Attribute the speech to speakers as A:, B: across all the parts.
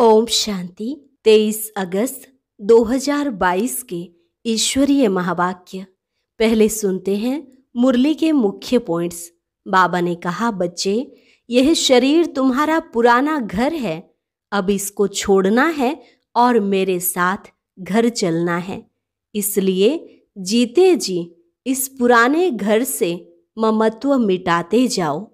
A: ओम शांति 23 अगस्त 2022 के ईश्वरीय महावाक्य पहले सुनते हैं मुरली के मुख्य पॉइंट्स बाबा ने कहा बच्चे यह शरीर तुम्हारा पुराना घर है अब इसको छोड़ना है और मेरे साथ घर चलना है इसलिए जीते जी इस पुराने घर से ममत्व मिटाते जाओ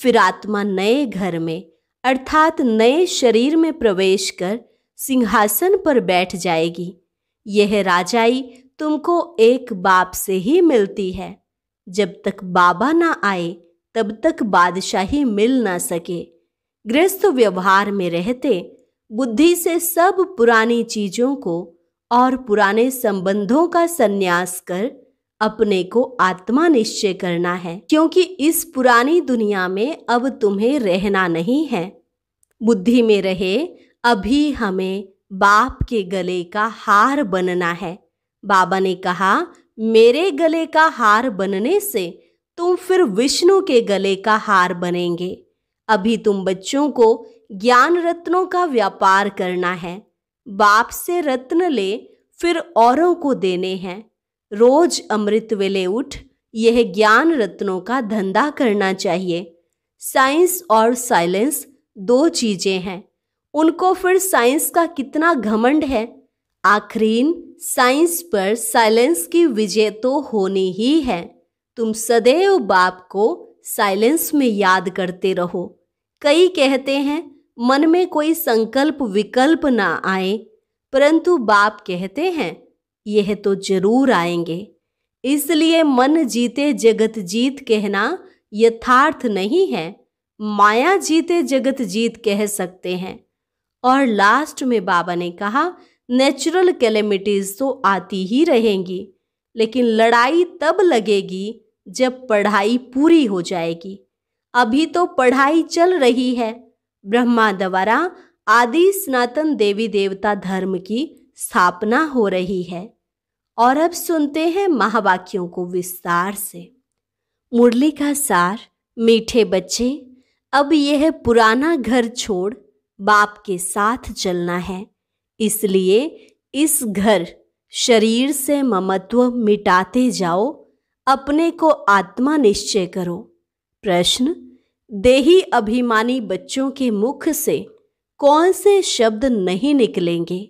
A: फिर आत्मा नए घर में अर्थात नए शरीर में प्रवेश कर सिंहासन पर बैठ जाएगी यह राजाई तुमको एक बाप से ही मिलती है जब तक बाबा ना आए तब तक बादशाही मिल ना सके गृहस्थ व्यवहार में रहते बुद्धि से सब पुरानी चीजों को और पुराने संबंधों का संन्यास कर अपने को आत्मा निश्चय करना है क्योंकि इस पुरानी दुनिया में अब तुम्हें रहना नहीं है बुद्धि में रहे अभी हमें बाप के गले का हार बनना है बाबा ने कहा मेरे गले का हार बनने से तुम फिर विष्णु के गले का हार बनेंगे अभी तुम बच्चों को ज्ञान रत्नों का व्यापार करना है बाप से रत्न ले फिर औरों को देने हैं रोज अमृत वेले उठ यह ज्ञान रत्नों का धंधा करना चाहिए साइंस और साइलेंस दो चीज़ें हैं उनको फिर साइंस का कितना घमंड है आखरीन साइंस पर साइलेंस की विजय तो होनी ही है तुम सदैव बाप को साइलेंस में याद करते रहो कई कहते हैं मन में कोई संकल्प विकल्प ना आए परंतु बाप कहते हैं यह तो जरूर आएंगे इसलिए मन जीते जगत जीत कहना यथार्थ नहीं है माया जीते जगत जीत कह सकते हैं और लास्ट में बाबा ने कहा नेचुरल कैलेमिटीज तो आती ही रहेंगी लेकिन लड़ाई तब लगेगी जब पढ़ाई पूरी हो जाएगी अभी तो पढ़ाई चल रही है ब्रह्मा द्वारा आदि सनातन देवी देवता धर्म की स्थापना हो रही है और अब सुनते हैं महावाक्यों को विस्तार से मुरली का सार मीठे बच्चे अब यह पुराना घर छोड़ बाप के साथ चलना है इसलिए इस घर शरीर से ममत्व मिटाते जाओ अपने को आत्मा निश्चय करो प्रश्न देही अभिमानी बच्चों के मुख से कौन से शब्द नहीं निकलेंगे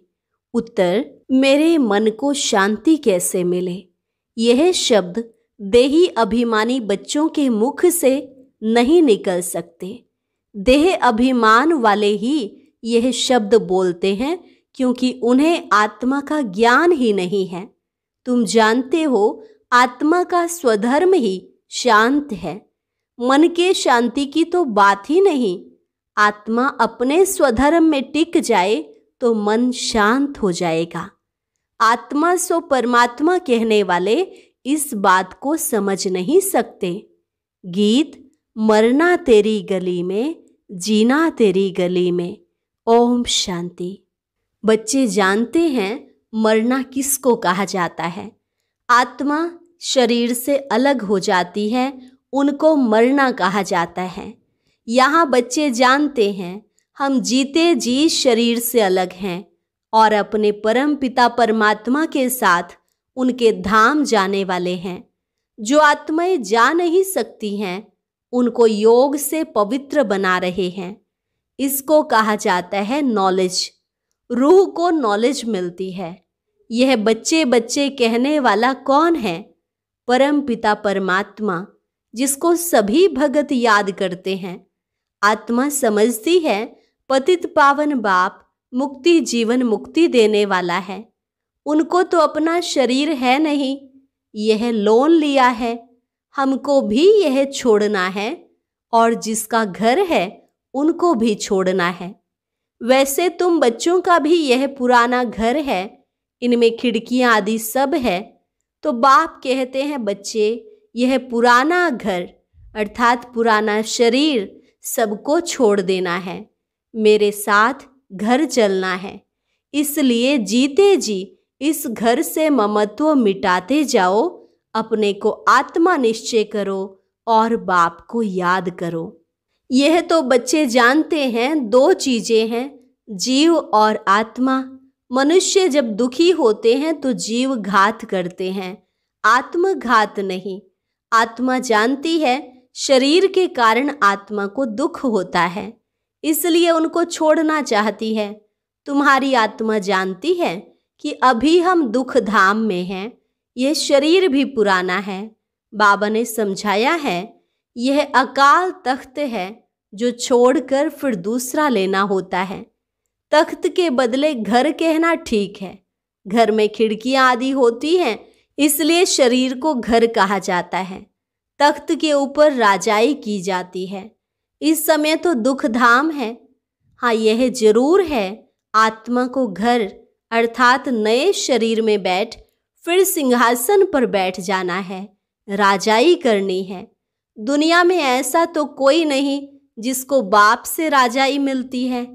A: उत्तर मेरे मन को शांति कैसे मिले यह शब्द देही अभिमानी बच्चों के मुख से नहीं निकल सकते देह अभिमान वाले ही यह शब्द बोलते हैं क्योंकि उन्हें आत्मा का ज्ञान ही नहीं है तुम जानते हो आत्मा का स्वधर्म ही शांत है मन के शांति की तो बात ही नहीं आत्मा अपने स्वधर्म में टिक जाए तो मन शांत हो जाएगा आत्मा सो परमात्मा कहने वाले इस बात को समझ नहीं सकते गीत मरना तेरी गली में जीना तेरी गली में ओम शांति बच्चे जानते हैं मरना किसको कहा जाता है आत्मा शरीर से अलग हो जाती है उनको मरना कहा जाता है यहाँ बच्चे जानते हैं हम जीते जी शरीर से अलग हैं और अपने परम पिता परमात्मा के साथ उनके धाम जाने वाले हैं जो आत्माएं जा नहीं सकती हैं उनको योग से पवित्र बना रहे हैं इसको कहा जाता है नॉलेज रूह को नॉलेज मिलती है यह बच्चे बच्चे कहने वाला कौन है परम पिता परमात्मा जिसको सभी भगत याद करते हैं आत्मा समझती है पतित पावन बाप मुक्ति जीवन मुक्ति देने वाला है उनको तो अपना शरीर है नहीं यह लोन लिया है हमको भी यह छोड़ना है और जिसका घर है उनको भी छोड़ना है वैसे तुम बच्चों का भी यह पुराना घर है इनमें खिड़कियां आदि सब है तो बाप कहते हैं बच्चे यह पुराना घर अर्थात पुराना शरीर सबको छोड़ देना है मेरे साथ घर चलना है इसलिए जीते जी इस घर से ममत्व मिटाते जाओ अपने को आत्मा निश्चय करो और बाप को याद करो यह तो बच्चे जानते हैं दो चीज़ें हैं जीव और आत्मा मनुष्य जब दुखी होते हैं तो जीव घात करते हैं आत्मघात नहीं आत्मा जानती है शरीर के कारण आत्मा को दुख होता है इसलिए उनको छोड़ना चाहती है तुम्हारी आत्मा जानती है कि अभी हम दुख धाम में हैं यह शरीर भी पुराना है बाबा ने समझाया है यह अकाल तख्त है जो छोड़कर फिर दूसरा लेना होता है तख्त के बदले घर कहना ठीक है घर में खिड़कियां आदि होती हैं इसलिए शरीर को घर कहा जाता है तख्त के ऊपर राजाई की जाती है इस समय तो दुख धाम है हाँ यह जरूर है आत्मा को घर अर्थात नए शरीर में बैठ फिर सिंहासन पर बैठ जाना है राजाई करनी है दुनिया में ऐसा तो कोई नहीं जिसको बाप से राजाई मिलती है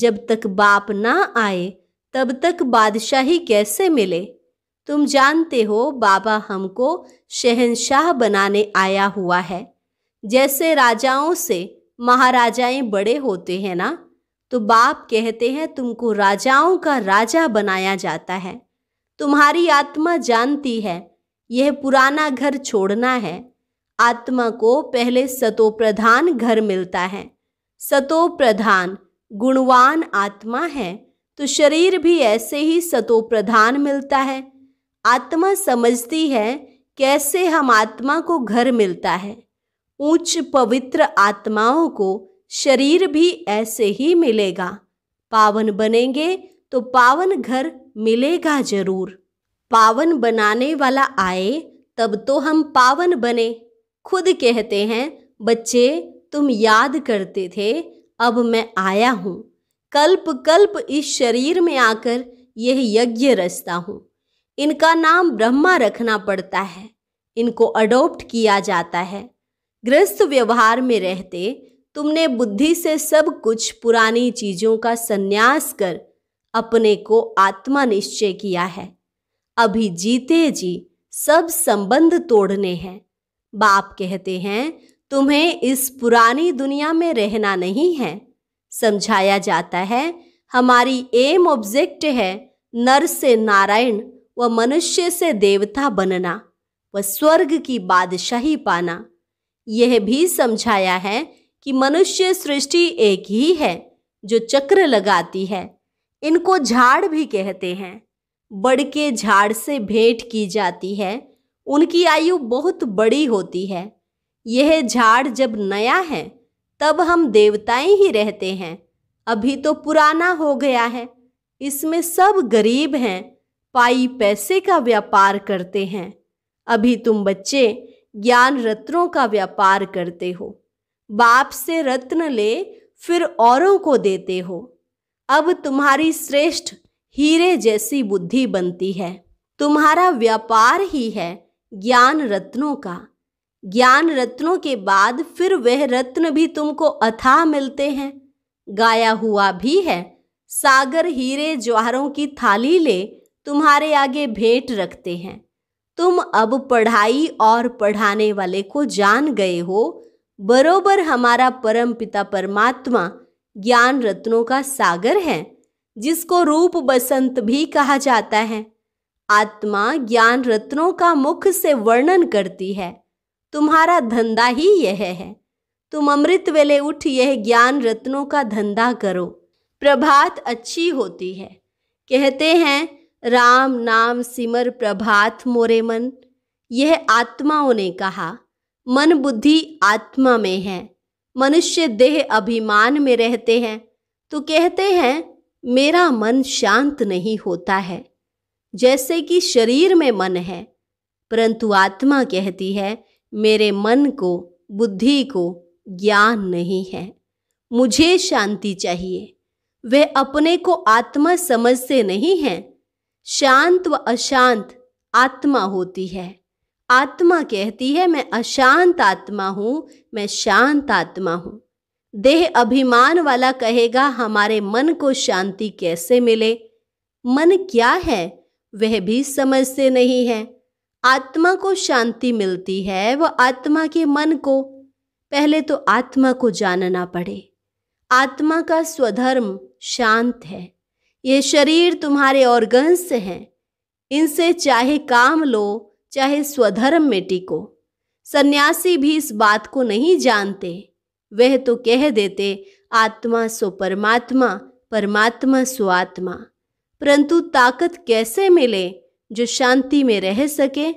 A: जब तक बाप ना आए तब तक बादशाही कैसे मिले तुम जानते हो बाबा हमको शहनशाह बनाने आया हुआ है जैसे राजाओं से महाराजाएं बड़े होते हैं ना तो बाप कहते हैं तुमको राजाओं का राजा बनाया जाता है तुम्हारी आत्मा जानती है यह पुराना घर छोड़ना है आत्मा को पहले सतोप्रधान घर मिलता है सतोप्रधान गुणवान आत्मा है तो शरीर भी ऐसे ही सतोप्रधान मिलता है आत्मा समझती है कैसे हम आत्मा को घर मिलता है उच्च पवित्र आत्माओं को शरीर भी ऐसे ही मिलेगा पावन बनेंगे तो पावन घर मिलेगा जरूर पावन बनाने वाला आए तब तो हम पावन बने खुद कहते हैं बच्चे तुम याद करते थे अब मैं आया हूँ कल्प कल्प इस शरीर में आकर यह यज्ञ रचता हूँ इनका नाम ब्रह्मा रखना पड़ता है इनको अडॉप्ट किया जाता है गृहस्थ व्यवहार में रहते तुमने बुद्धि से सब कुछ पुरानी चीजों का संन्यास कर अपने को आत्मा निश्चय किया है अभी जीते जी सब संबंध तोड़ने हैं बाप कहते हैं तुम्हें इस पुरानी दुनिया में रहना नहीं है समझाया जाता है हमारी एम ऑब्जेक्ट है नर से नारायण व मनुष्य से देवता बनना व स्वर्ग की बादशाही पाना यह भी समझाया है कि मनुष्य सृष्टि एक ही है जो चक्र लगाती है इनको झाड़ भी कहते हैं बड़ के झाड़ से भेंट की जाती है उनकी आयु बहुत बड़ी होती है यह झाड़ जब नया है तब हम देवताएं ही रहते हैं अभी तो पुराना हो गया है इसमें सब गरीब हैं पाई पैसे का व्यापार करते हैं अभी तुम बच्चे ज्ञान रत्नों का व्यापार करते हो बाप से रत्न ले फिर औरों को देते हो अब तुम्हारी श्रेष्ठ हीरे जैसी बुद्धि बनती है तुम्हारा व्यापार ही है ज्ञान रत्नों का ज्ञान रत्नों के बाद फिर वह रत्न भी तुमको अथाह मिलते हैं गाया हुआ भी है सागर हीरे ज्वारों की थाली ले तुम्हारे आगे भेंट रखते हैं तुम अब पढ़ाई और पढ़ाने वाले को जान गए हो बरोबर हमारा परम पिता परमात्मा ज्ञान रत्नों का सागर है जिसको रूप बसंत भी कहा जाता है आत्मा ज्ञान रत्नों का मुख से वर्णन करती है तुम्हारा धंधा ही यह है तुम अमृत वेले उठ यह ज्ञान रत्नों का धंधा करो प्रभात अच्छी होती है कहते हैं राम नाम सिमर प्रभात मोरे मन यह आत्माओं ने कहा मन बुद्धि आत्मा में है मनुष्य देह अभिमान में रहते हैं तो कहते हैं मेरा मन शांत नहीं होता है जैसे कि शरीर में मन है परंतु आत्मा कहती है मेरे मन को बुद्धि को ज्ञान नहीं है मुझे शांति चाहिए वे अपने को आत्मा समझते नहीं हैं शांत व अशांत आत्मा होती है आत्मा कहती है मैं अशांत आत्मा हूँ मैं शांत आत्मा हूँ देह अभिमान वाला कहेगा हमारे मन को शांति कैसे मिले मन क्या है वह भी समझते नहीं है आत्मा को शांति मिलती है वह आत्मा के मन को पहले तो आत्मा को जानना पड़े आत्मा का स्वधर्म शांत है ये शरीर तुम्हारे ऑर्गन्स हैं इनसे चाहे काम लो चाहे स्वधर्म में टिको सन्यासी भी इस बात को नहीं जानते वह तो कह देते आत्मा सो परमात्मा परमात्मा सो आत्मा परंतु ताकत कैसे मिले जो शांति में रह सके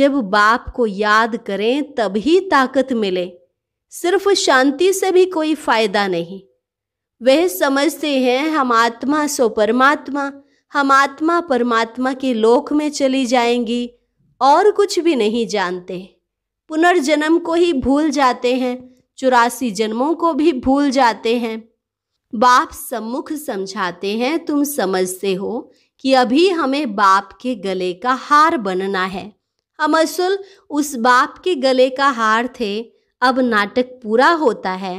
A: जब बाप को याद करें तभी ताकत मिले सिर्फ शांति से भी कोई फायदा नहीं वह समझते हैं हम आत्मा सो परमात्मा हम आत्मा परमात्मा के लोक में चली जाएंगी और कुछ भी नहीं जानते पुनर्जन्म को ही भूल जाते हैं चौरासी जन्मों को भी भूल जाते हैं बाप सम्मुख समझाते हैं तुम समझते हो कि अभी हमें बाप के गले का हार बनना है हम असल उस बाप के गले का हार थे अब नाटक पूरा होता है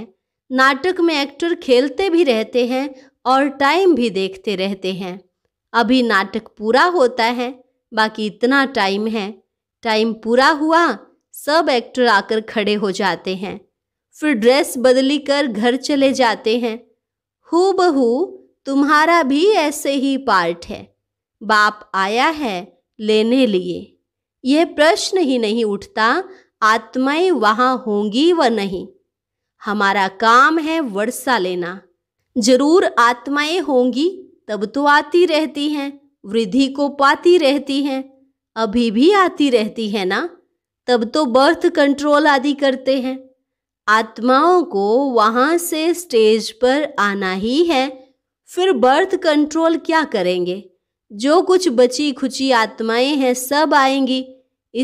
A: नाटक में एक्टर खेलते भी रहते हैं और टाइम भी देखते रहते हैं अभी नाटक पूरा होता है बाकी इतना टाइम है टाइम पूरा हुआ सब एक्टर आकर खड़े हो जाते हैं फिर ड्रेस बदली कर घर चले जाते हैं हु बहू तुम्हारा भी ऐसे ही पार्ट है बाप आया है लेने लिए यह प्रश्न ही नहीं उठता आत्माएं वहाँ होंगी व नहीं हमारा काम है वर्षा लेना जरूर आत्माएं होंगी तब तो आती रहती हैं वृद्धि को पाती रहती हैं अभी भी आती रहती है ना तब तो बर्थ कंट्रोल आदि करते हैं आत्माओं को वहाँ से स्टेज पर आना ही है फिर बर्थ कंट्रोल क्या करेंगे जो कुछ बची खुची आत्माएं हैं सब आएंगी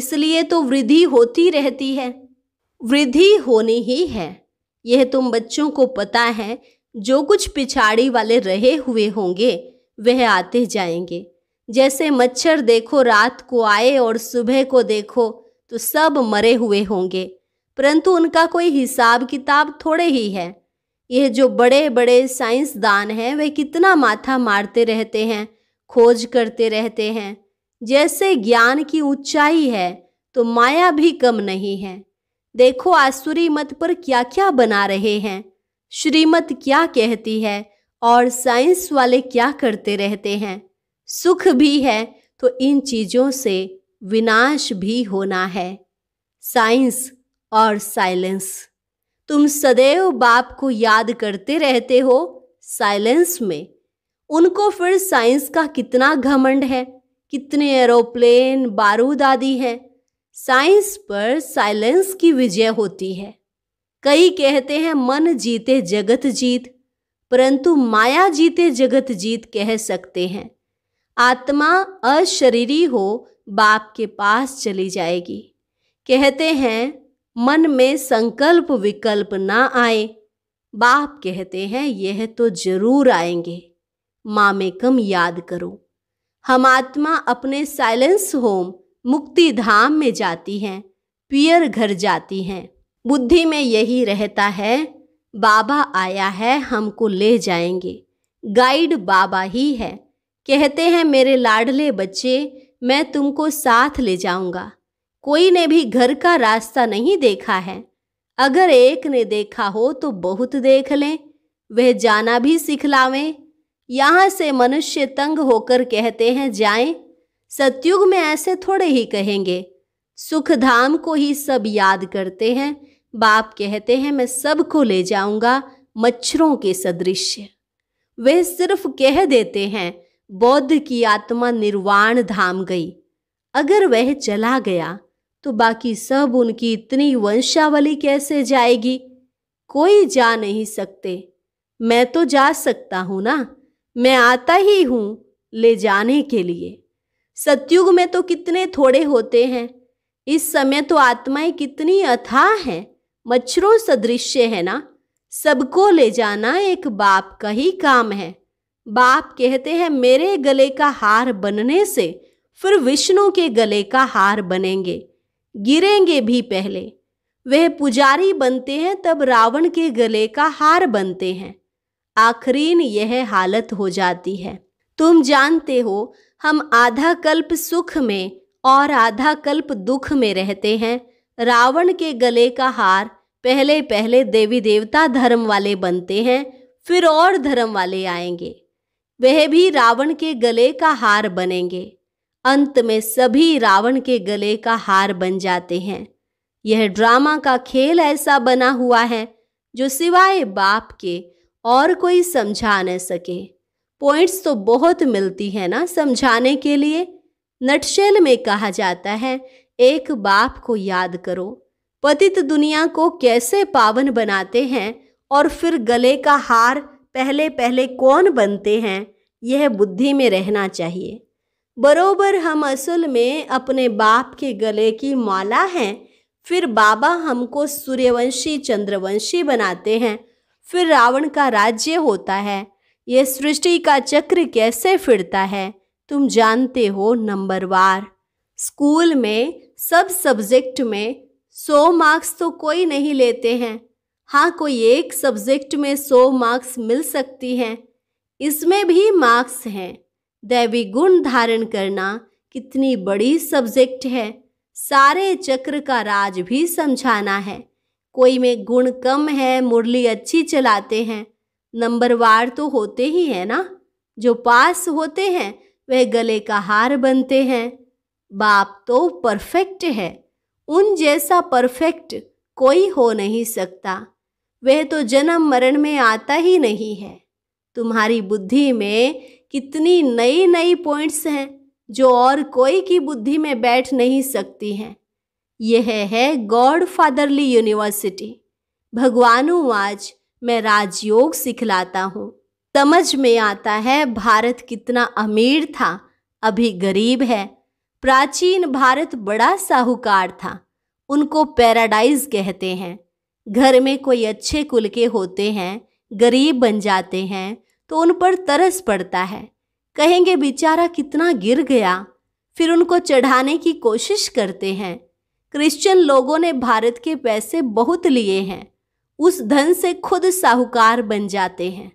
A: इसलिए तो वृद्धि होती रहती है वृद्धि होनी ही है यह तुम बच्चों को पता है जो कुछ पिछाड़ी वाले रहे हुए होंगे वह आते जाएंगे जैसे मच्छर देखो रात को आए और सुबह को देखो तो सब मरे हुए होंगे परंतु उनका कोई हिसाब किताब थोड़े ही है यह जो बड़े बड़े साइंसदान हैं वे कितना माथा मारते रहते हैं खोज करते रहते हैं जैसे ज्ञान की ऊंचाई है तो माया भी कम नहीं है देखो आसुरी मत पर क्या क्या बना रहे हैं श्रीमत क्या कहती है और साइंस वाले क्या करते रहते हैं सुख भी है तो इन चीज़ों से विनाश भी होना है साइंस और साइलेंस तुम सदैव बाप को याद करते रहते हो साइलेंस में उनको फिर साइंस का कितना घमंड है कितने एरोप्लेन बारूद आदि हैं साइंस पर साइलेंस की विजय होती है कई कहते हैं मन जीते जगत जीत परंतु माया जीते जगत जीत कह सकते हैं आत्मा अशरीरी हो बाप के पास चली जाएगी कहते हैं मन में संकल्प विकल्प ना आए बाप कहते हैं यह तो जरूर आएंगे मामे कम याद करो हम आत्मा अपने साइलेंस होम मुक्ति धाम में जाती हैं पियर घर जाती हैं बुद्धि में यही रहता है बाबा आया है हमको ले जाएंगे गाइड बाबा ही है कहते हैं मेरे लाडले बच्चे मैं तुमको साथ ले जाऊंगा कोई ने भी घर का रास्ता नहीं देखा है अगर एक ने देखा हो तो बहुत देख लें वह जाना भी सिखलावें यहाँ से मनुष्य तंग होकर कहते हैं जाएं सतयुग में ऐसे थोड़े ही कहेंगे सुख धाम को ही सब याद करते हैं बाप कहते हैं मैं सबको ले जाऊंगा मच्छरों के सदृश वे सिर्फ कह देते हैं बौद्ध की आत्मा निर्वाण धाम गई अगर वह चला गया तो बाकी सब उनकी इतनी वंशावली कैसे जाएगी कोई जा नहीं सकते मैं तो जा सकता हूँ ना मैं आता ही हूँ ले जाने के लिए सत्युग में तो कितने थोड़े होते हैं इस समय तो आत्माएं कितनी अथाह हैं मच्छरों सदृश है ना सबको ले जाना एक बाप का ही काम है बाप कहते हैं मेरे गले का हार बनने से फिर विष्णु के गले का हार बनेंगे गिरेंगे भी पहले वह पुजारी बनते हैं तब रावण के गले का हार बनते हैं आखरीन यह हालत हो जाती है तुम जानते हो हम आधा कल्प सुख में और आधा कल्प दुख में रहते हैं रावण के गले का हार पहले पहले देवी देवता धर्म वाले बनते हैं फिर और धर्म वाले आएंगे वह भी रावण के गले का हार बनेंगे अंत में सभी रावण के गले का हार बन जाते हैं यह ड्रामा का खेल ऐसा बना हुआ है जो सिवाय बाप के और कोई समझा न सके पॉइंट्स तो बहुत मिलती है ना समझाने के लिए नटशेल में कहा जाता है एक बाप को याद करो पतित दुनिया को कैसे पावन बनाते हैं और फिर गले का हार पहले पहले कौन बनते हैं यह बुद्धि में रहना चाहिए बरोबर हम असल में अपने बाप के गले की माला हैं फिर बाबा हमको सूर्यवंशी चंद्रवंशी बनाते हैं फिर रावण का राज्य होता है ये सृष्टि का चक्र कैसे फिरता है तुम जानते हो नंबरवार स्कूल में सब सब्जेक्ट में सौ मार्क्स तो कोई नहीं लेते हैं हाँ कोई एक सब्जेक्ट में सौ मार्क्स मिल सकती हैं इसमें भी मार्क्स हैं दैवी गुण धारण करना कितनी बड़ी सब्जेक्ट है सारे चक्र का राज भी समझाना है कोई में गुण कम है मुरली अच्छी चलाते हैं नंबरवार तो होते ही हैं ना जो पास होते हैं वह गले का हार बनते हैं बाप तो परफेक्ट है उन जैसा परफेक्ट कोई हो नहीं सकता वह तो जन्म मरण में आता ही नहीं है तुम्हारी बुद्धि में कितनी नई नई पॉइंट्स हैं जो और कोई की बुद्धि में बैठ नहीं सकती हैं यह है गॉड फादरली यूनिवर्सिटी भगवानु आज मैं राजयोग सिखलाता हूँ समझ में आता है भारत कितना अमीर था अभी गरीब है प्राचीन भारत बड़ा साहूकार था उनको पैराडाइज कहते हैं घर में कोई अच्छे कुल के होते हैं गरीब बन जाते हैं तो उन पर तरस पड़ता है कहेंगे बेचारा कितना गिर गया फिर उनको चढ़ाने की कोशिश करते हैं क्रिश्चियन लोगों ने भारत के पैसे बहुत लिए हैं उस धन से खुद साहूकार बन जाते हैं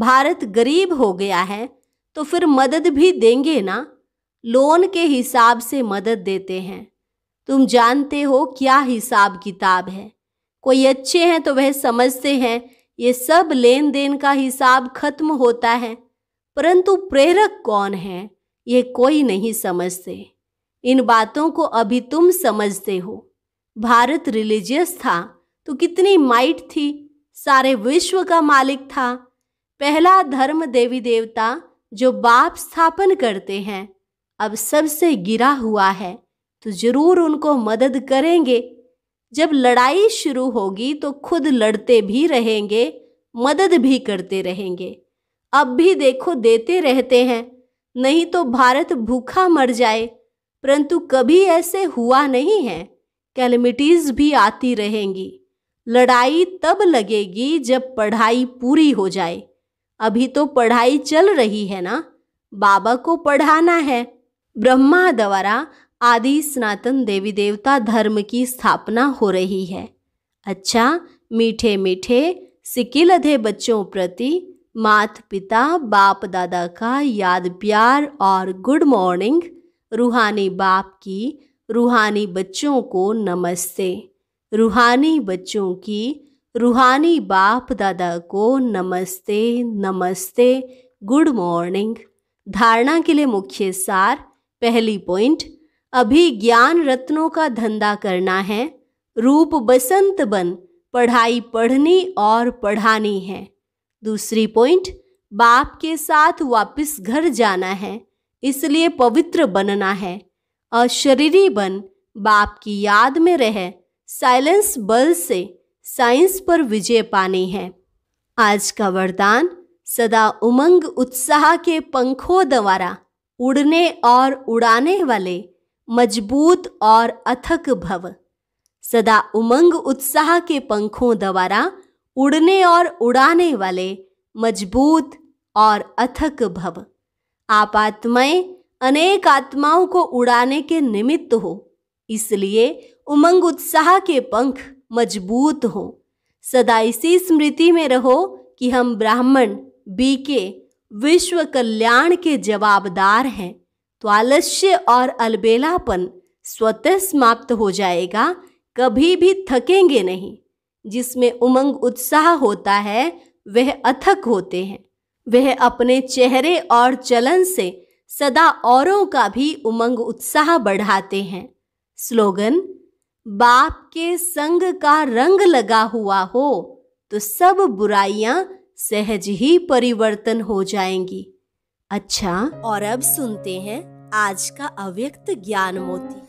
A: भारत गरीब हो गया है तो फिर मदद भी देंगे ना लोन के हिसाब से मदद देते हैं तुम जानते हो क्या हिसाब किताब है कोई अच्छे हैं तो वह समझते हैं ये सब लेन देन का हिसाब खत्म होता है परंतु प्रेरक कौन है ये कोई नहीं समझते इन बातों को अभी तुम समझते हो भारत रिलीजियस था तो कितनी माइट थी सारे विश्व का मालिक था पहला धर्म देवी देवता जो बाप स्थापन करते हैं अब सबसे गिरा हुआ है तो जरूर उनको मदद करेंगे जब लड़ाई शुरू होगी तो खुद लड़ते भी रहेंगे मदद भी करते रहेंगे अब भी देखो देते रहते हैं नहीं तो भारत भूखा मर जाए परंतु कभी ऐसे हुआ नहीं है कैलमिटीज़ भी आती रहेंगी लड़ाई तब लगेगी जब पढ़ाई पूरी हो जाए अभी तो पढ़ाई चल रही है ना बाबा को पढ़ाना है ब्रह्मा द्वारा आदि सनातन देवी देवता धर्म की स्थापना हो रही है अच्छा मीठे मीठे सिकिल अधे बच्चों प्रति मात पिता बाप दादा का याद प्यार और गुड मॉर्निंग रूहानी बाप की रूहानी बच्चों को नमस्ते रूहानी बच्चों की रूहानी बाप दादा को नमस्ते नमस्ते गुड मॉर्निंग धारणा के लिए मुख्य सार पहली पॉइंट अभी ज्ञान रत्नों का धंधा करना है रूप बसंत बन पढ़ाई पढ़नी और पढ़ानी है दूसरी पॉइंट बाप के साथ वापस घर जाना है इसलिए पवित्र बनना है अशरीरी बन बाप की याद में रहे साइलेंस बल से साइंस पर विजय पानी है आज का वरदान सदा उमंग उत्साह के पंखों द्वारा उड़ने और उड़ाने वाले मजबूत और अथक भव सदा उमंग उत्साह के पंखों द्वारा उड़ने और उड़ाने वाले मजबूत और अथक भव आप आत्माएं अनेक आत्माओं को उड़ाने के निमित्त हो इसलिए उमंग उत्साह के पंख मजबूत हों सदा इसी स्मृति में रहो कि हम ब्राह्मण बीके विश्व कल्याण के जवाबदार हैं तो आलस्य और अलबेलापन स्वतः समाप्त हो जाएगा कभी भी थकेंगे नहीं जिसमें उमंग उत्साह होता है वह अथक होते हैं वह अपने चेहरे और चलन से सदा औरों का भी उमंग उत्साह बढ़ाते हैं स्लोगन बाप के संग का रंग लगा हुआ हो तो सब बुराइयां सहज ही परिवर्तन हो जाएंगी अच्छा और अब सुनते हैं आज का अव्यक्त ज्ञान मोती